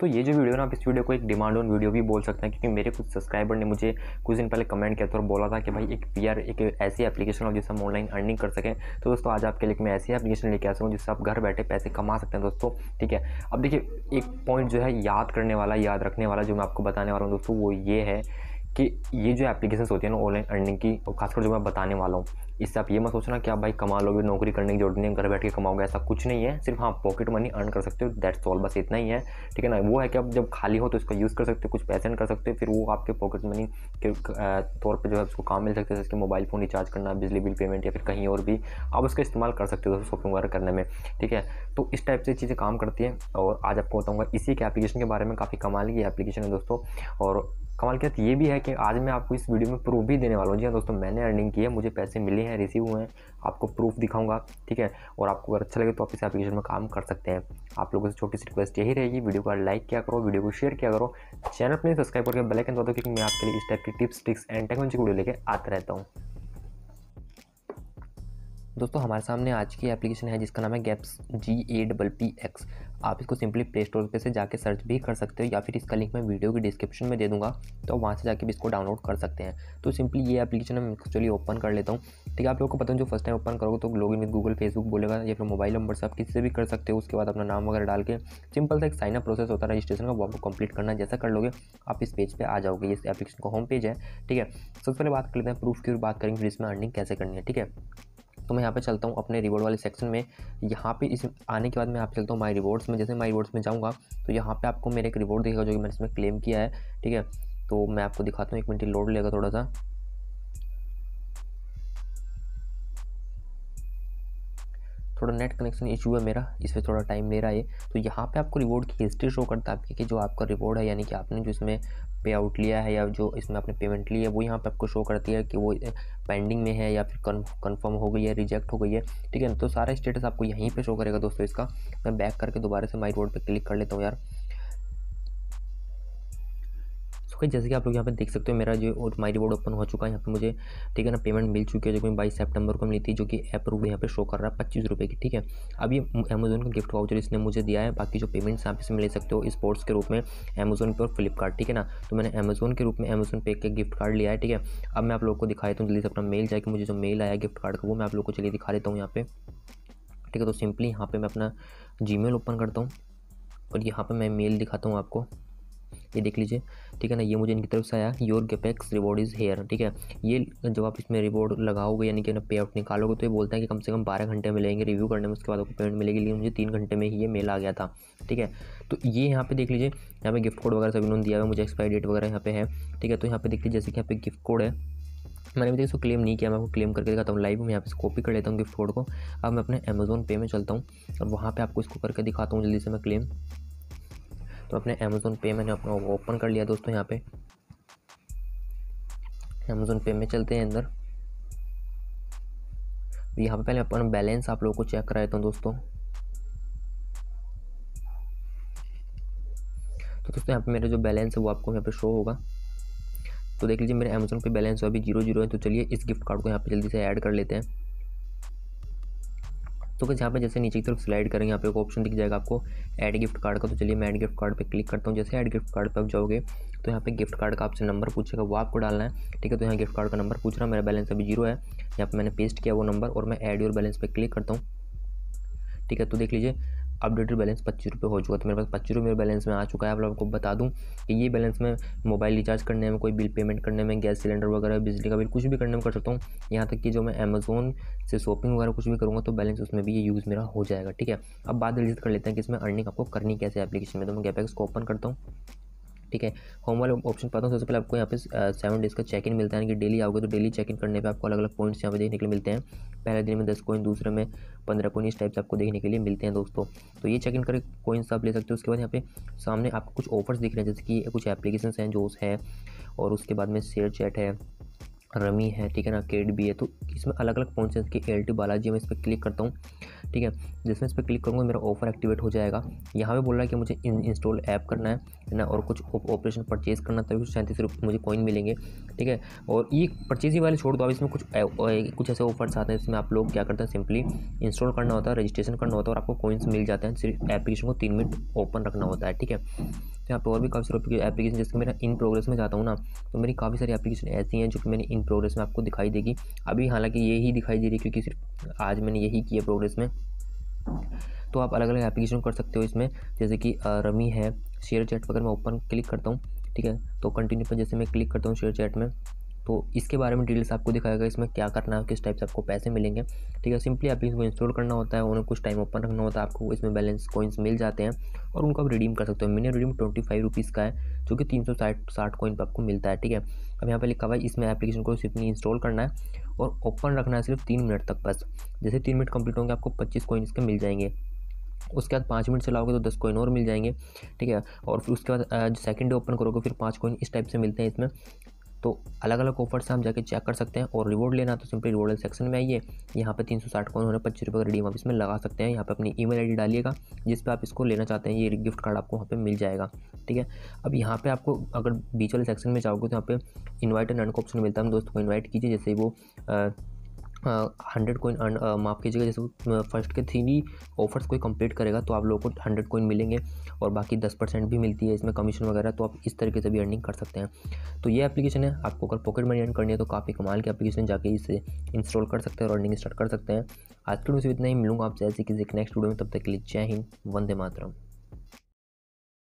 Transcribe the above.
दोस्तों ये जो वीडियो ना आप इस वीडियो को एक डिमांड ऑन वीडियो भी बोल सकते हैं क्योंकि मेरे कुछ सब्सक्राइबर ने मुझे कुछ दिन पहले कमेंट किया था और बोला था कि भाई एक पी एक ऐसी एप्लीकेशन हो जिससे हम ऑनलाइन अर्निंग कर सकें तो दोस्तों आज आपके लिए मैं ऐसी एप्लीकेशन लेके आ सकूँ जिससे आप घर बैठे पैसे कमा सकते हैं दोस्तों ठीक है अब देखिए एक पॉइंट जो है याद करने वाला याद रखने वाला जो मैं आपको बताने वाला हूँ दोस्तों वो ये है कि ये जो एप्लीकेशन होती है ना ऑनलाइन अर्निंग की और खासकर जो मैं बताने वाला हूँ इससे आप ये मत सोचना कि आप भाई कमा लोगे नौकरी करने की जरूरत नहीं है घर बैठ के कमाओगे ऐसा कुछ नहीं है सिर्फ आप पॉकेट मनी अर्न कर सकते हो दैट्स ऑल बस इतना ही है ठीक है ना वो है कि आप जब खाली हो तो इसका यूज़ कर सकते हो कुछ पैसे कर सकते हो फिर वो आपके पॉकेट मनी के तौर पर जो है उसको काम मिल सकते हैं जैसे मोबाइल फ़ोन रिचार्ज करना बिजली बिल पेमेंट या फिर कहीं और भी आप उसका इस्तेमाल कर सकते हो शॉपिंग वगैरह करने में ठीक है तो इस टाइप से चीज़ें काम करती है और आज आपको बताऊँगा इसी के एप्लीकेशन के बारे में काफ़ी कमाल की एप्लीकेशन है दोस्तों और कमाल की ये भी है कि आज मैं आपको इस वीडियो में प्रूफ भी देने वाला हूँ जी हाँ दोस्तों मैंने अर्निंग की है मुझे पैसे मिले हैं रिसीव हुए हैं आपको प्रूफ दिखाऊंगा ठीक है और आपको अगर अच्छा लगे तो आप इस एप्लीकेशन में काम कर सकते हैं आप लोगों से छोटी सी रिक्वेस्ट यही रहेगी वीडियो को लाइक किया करो वीडियो को शेयर किया करो चैनल पर सब्सक्राइब करके बेलाइकन दबा दो क्योंकि मैं आपके लिए इस टाइप की tips tricks and technology video लेकर आते रहता हूँ दोस्तों हमारे सामने आज की एप्लीकेशन है जिसका नाम है Gappx G A double P X आप इसको सिंपली प्ले स्टोर पर से जाके सर्च भी कर सकते हो या फिर इसका लिंक मैं वीडियो की डिस्क्रिप्शन में दे दूँगा तो वहाँ से जाके भी इसको डाउनलोड कर सकते हैं तो सिंपली ये एप्लीकेशन मैं एक्चुअली ओपन कर लेता हूँ ठीक है आप लोग को पता है जो फर्स्ट टाइम ओपन करोगे तो लोग इन विद गूगल फेसबुक बोलेगा या फिर मोबाइल नंबर से आप किसी से भी कर सकते हो उसके बाद अपना नाम वगैरह डाल के सिंपल सा एक साइनअप प्रोसेस होता है रजिस्ट्रेशन का वो आपको कंप्लीट करना जैसा कर लोगे आप इस पेज पर आ जाओगे इस एप्लीकेशन का होम पेज है ठीक है सबसे पहले बात कर लेते हैं प्रूफ की बात करेंगे फिर इसमें अर्निंग कैसे करनी है ठीक है तो मैं यहाँ पे चलता हूँ अपने रिवॉर्ड वाले सेक्शन में यहाँ पे इस आने के बाद मैं यहाँ पे चलता हूँ माई रिवॉर्ड्स में जैसे माई रिवॉर्ड्स में जाऊँगा तो यहाँ पे आपको मेरा एक रिवॉर्ड दिखेगा जो कि मैंने इसमें क्लेम किया है ठीक है तो मैं आपको दिखाता हूँ एक मिनट लोड लेगा थोड़ा सा थोड़ा नेट कनेक्शन इशू है मेरा इस पर थोड़ा टाइम ले रहा है तो यहाँ पे आपको रिवॉर्ड की हिस्ट्री शो करता है आपकी कि जो आपका रिवॉर्ड है यानी कि आपने जो इसमें पे आउट लिया है या जो इसमें आपने पेमेंट ली है वो यहाँ पे आपको शो करती है कि वो पेंडिंग में है या फिर कन्फर्म हो गई है रिजेक्ट हो गई है ठीक है तो सारा स्टेटस आपको यहीं पर शो करेगा दोस्तों इसका मैं बैक करके दोबारा से माई रिवॉर्ड पर क्लिक कर लेता हूँ यार चुका है जैसे कि आप लोग यहाँ पे देख सकते हो मेरा जो और माई रिवॉर्ड ओपन हो चुका है यहाँ पे मुझे ठीक है ना पेमेंट मिल चुकी है जो कि बाईस सेप्टेम्बर को मिली थी जो कि ऐप रूप यहाँ पे शो कर रहा है पच्चीस रुपये की ठीक है अब ये अमेजोन का गिफ्ट वाउचर इसने मुझे दिया है बाकी जो पेमेंट्स आप इसमें ले सकते हो स्पोर्ट्स के रूप में अमेजोन पे और फ्लिपकार्ट ठीक है ना तो मैंने अमेजोन के रूप में अमेजोन पे का गिफ्ट कार्ड लिया है ठीक है अब मैं आप लोग को दिखा देता हूँ जल्दी से अपना मेल कि मुझे जो मेल आया गिफ्ट कार्ड का वो मैं आप लोग को चलिए दिखा देता हूँ यहाँ पे ठीक है तो सिंपली यहाँ पे मैं अपना जीमेल ओपन करता हूँ और यहाँ पे मैं मेल दिखाता हूँ आपको ये देख लीजिए ठीक है ना ये मुझे इनकी तरफ से आया your Gappx reward is here ठीक है ये जब आप इसमें रिवॉर्ड लगाओगे यानी कि ना पे आउट निकालोगे तो ये बोलता है कि कम से कम बारह घंटे में लेंगे रिव्यू करने में उसके बाद आपको पेमेंट मिलेगी लेकिन मुझे तीन घंटे में ही ये मेल आ गया था ठीक है तो ये यहाँ पे देख लीजिए यहाँ पे गिफ्ट कोड वगैरह सभी उन्होंने दिया हुआ मुझे एक्सपायरी डेट वगैरह यहाँ पे है ठीक है तो यहाँ पे लीजिए जैसे कि यहाँ पे गिफ्ट कोड है मैंने भी तक तो इसको क्लेम नहीं किया मैं आपको क्लेम करके दिखाता हूँ लाइव में यहाँ पे कॉपी कर लेता हूँ गिफ्ट कोड को अब मैं अपने अमेज़ोन पे में चलता हूँ और वहाँ पे आपको इसको करके दिखाता हूँ जल्दी से मैं क्लेम तो अपने अमेज़ोन पे मैंने अपना ओपन कर लिया दोस्तों यहाँ पे अमेज़ोन पे में चलते हैं अंदर यहाँ पे पहले अपन बैलेंस आप लोगों को चेक कराए हूँ दोस्तों तो दोस्तों यहाँ पे मेरा जो बैलेंस है वो आपको यहाँ पे शो होगा तो देख लीजिए मेरे अमेज़ोन पे बैलेंस अभी जीरो जीरो है तो चलिए इस गिफ्ट कार्ड को यहाँ पे जल्दी से ऐड कर लेते हैं तो बस यहाँ पे जैसे नीचे की तरफ स्लाइड करेंगे यहाँ पे एक ऑप्शन दिख जाएगा आपको ऐड गिफ्ट कार्ड का तो चलिए मैं ऐड गिफ्ट कार्ड पे क्लिक करता हूँ जैसे ऐड गिफ्ट कार्ड पर आप जाओगे तो यहाँ पे गिफ्ट कार्ड का आपसे नंबर पूछेगा वो आपको डालना है ठीक है तो यहाँ गिफ्ट कार्ड का नंबर पूछ रहा है मेरा बैलेंस अभी जीरो है यहाँ पर मैंने पेस्ट किया वो नंबर और मैं ऐड योर बैलेंस पर क्लिक करता हूँ ठीक है तो देख लीजिए अपडेटेड बैलेंस पच्चीस रुपये हो चुका है तो मेरे पास पच्चीस रुपये बैलेंस में आ चुका है आप लोगों को बता दूं कि ये बैलेंस में मोबाइल रिचार्ज करने में कोई बिल पेमेंट करने में गैस सिलेंडर वगैरह बिजली का बिल कुछ भी करने में कर सकता हूँ यहाँ तक कि जो मैं अमेज़ोन से शॉपिंग वगैरह कुछ भी करूँगा तो बैलेंस उसमें भी ये यूज़ मेरा हो जाएगा ठीक है अब बात रिलीज कर लेते हैं कि इसमें अर्निंग आपको करनी कैसे एप्लीकेशन में तो मैं गैपैक्स को ओपन करता हूँ ठीक है होम वाले ऑप्शन पता हूँ सबसे पहले आपको यहाँ पे सेवन डेज का चेक इन मिलता है यानी कि डेली आओगे तो डेली चेक इन करने पे आपको अलग अलग पॉइंट्स यहाँ पे देखने के लिए मिलते हैं पहले दिन में दस कोइन दूसरे में पंद्रह कोइन इस टाइप से आपको देखने के लिए मिलते हैं दोस्तों तो ये चेक इन करके कोइंस आप ले सकते हो उसके बाद यहाँ पे सामने आपको कुछ ऑफर्स दिख रहे हैं जैसे कि कुछ एप्लीकेशन हैं जोस है और उसके बाद में शेयर चैट है रमी है ठीक है ना केड भी है तो इसमें अलग अलग पॉइंट्स हैं कि एल टी बालाजी मैं इस पर क्लिक करता हूँ ठीक है जिसमें इस पर क्लिक करूँगा मेरा ऑफर एक्टिवेट हो जाएगा यहाँ पे बोल रहा है कि मुझे इंस्टॉल ऐप करना है है ना और कुछ ऑपरेशन परचेज करना तभी कुछ सैंतीस रुपये मुझे कॉइन मिलेंगे ठीक है और ये परचेजिंग वाले छोड़ दो आप इसमें कुछ कुछ ऐसे ऑफर्स आते हैं जिसमें आप लोग क्या करते हैं सिंपली इंस्टॉल करना होता है रजिस्ट्रेशन करना होता है और आपको कॉइन्स मिल जाते हैं सिर्फ एप्लीकेशन को तीन मिनट ओपन रखना होता है ठीक है तो यहाँ पर और भी काफ़ी सारे एप्लीकेशन जैसे मेरा इन प्रोग्रेस में जाता हूँ ना तो मेरी काफ़ी सारी एप्लीकेशन ऐसी हैं जो कि मैंने इन प्रोग्रेस में आपको दिखाई देगी अभी हालांकि ये ही दिखाई दे रही है क्योंकि सिर्फ आज मैंने यही किया प्रोग्रेस में तो आप अलग अलग एप्लीकेशन कर सकते हो इसमें जैसे कि रमी है शेयर चैट वगैरह मैं ओपन क्लिक करता हूँ ठीक है तो कंटिन्यू पर जैसे मैं क्लिक करता हूँ शेयर चैट में तो इसके बारे में डिटेल्स आपको दिखाएगा इसमें क्या करना है किस टाइप से आपको पैसे मिलेंगे ठीक है सिंपली आप इसको इंस्टॉल करना होता है उन्हें कुछ टाइम ओपन रखना होता है आपको इसमें बैलेंस कोइंस मिल जाते हैं और उनको आप रिडीम कर सकते हो minimum redeem twenty five rupees का है जो कि तीन सौ साठ साठ कॉइन पर आपको मिलता है ठीक है अब यहाँ पे लिखा हुआ है इसमें एप्लीकेशन को नहीं इंस्टॉल करना है और ओपन रखना है सिर्फ तीन मिनट तक बस जैसे तीन मिनट कंप्लीट होंगे आपको पच्चीस कॉइन इसके मिल जाएंगे उसके बाद पाँच मिनट चलाओगे तो दस कोइन और मिल जाएंगे ठीक है और फिर उसके बाद सेकंड डे ओपन करोगे फिर पाँच कोइन इस टाइप से मिलते हैं इसमें तो अलग अलग ऑफर से हम जाके चेक कर सकते हैं और रिवॉर्ड लेना तो सिंपली रिवॉर्ड सेक्शन में आइए यहाँ पे तीन सौ साठ कौन होने पच्चीस रुपये का रिडीम आप इसमें लगा सकते हैं यहाँ पे अपनी ईमेल आईडी डालिएगा जिस पे आप इसको लेना चाहते हैं ये गिफ्ट कार्ड आपको वहाँ पे मिल जाएगा ठीक है अब यहाँ पे आपको अगर बीच वाले सेक्शन में जाओगे तो यहाँ पे इन्वाइट एंड अन का ऑप्शन मिलता है दोस्तों को इन्वाइट कीजिए जैसे वो आ, हंड्रेड कोइन माफ़ कीजिएगा जैसे फर्स्ट के थ्री ऑफर्स कोई कंप्लीट करेगा तो आप लोगों को हंड्रेड कोइन मिलेंगे और बाकी दस परसेंट भी मिलती है इसमें कमीशन वगैरह तो आप इस तरीके से भी अर्निंग कर सकते हैं तो ये एप्लीकेशन है आपको अगर पॉकेट मनी अर्न करनी है तो काफ़ी कमाल की एप्लीकेशन जाके इसे इंस्टॉल कर सकते हैं और अर्निंग स्टार्ट कर सकते हैं आज के वीडियो से इतना ही मिलूंगा आपसे ऐसे किसी नेक्स्ट वीडियो में तब तक के लिए जय हिंद वंदे मातरम